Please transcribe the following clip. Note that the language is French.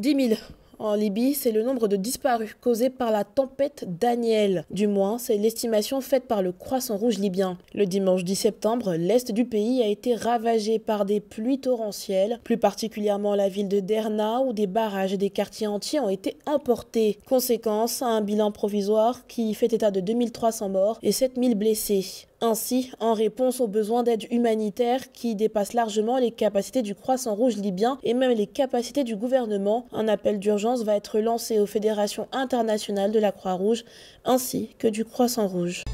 10 000. En Libye, c'est le nombre de disparus causés par la tempête Daniel. Du moins, c'est l'estimation faite par le Croissant Rouge libyen. Le dimanche 10 septembre, l'est du pays a été ravagé par des pluies torrentielles, plus particulièrement la ville de Derna où des barrages et des quartiers entiers ont été emportés. Conséquence, un bilan provisoire qui fait état de 2300 morts et 7000 blessés. Ainsi, en réponse aux besoins d'aide humanitaire qui dépassent largement les capacités du Croissant Rouge libyen et même les capacités du gouvernement, un appel d'urgence va être lancé aux fédérations internationales de la Croix-Rouge ainsi que du Croissant Rouge.